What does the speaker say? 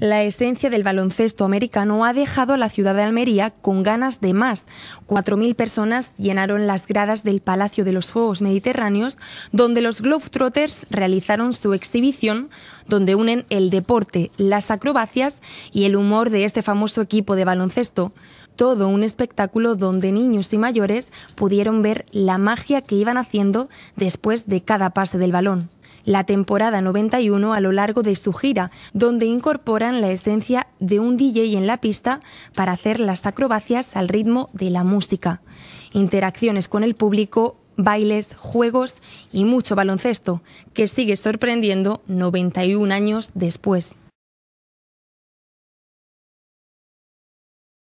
La esencia del baloncesto americano ha dejado a la ciudad de Almería con ganas de más. 4.000 personas llenaron las gradas del Palacio de los Juegos Mediterráneos, donde los Globetrotters realizaron su exhibición, donde unen el deporte, las acrobacias y el humor de este famoso equipo de baloncesto. Todo un espectáculo donde niños y mayores pudieron ver la magia que iban haciendo después de cada pase del balón la temporada 91 a lo largo de su gira, donde incorporan la esencia de un DJ en la pista para hacer las acrobacias al ritmo de la música. Interacciones con el público, bailes, juegos y mucho baloncesto, que sigue sorprendiendo 91 años después.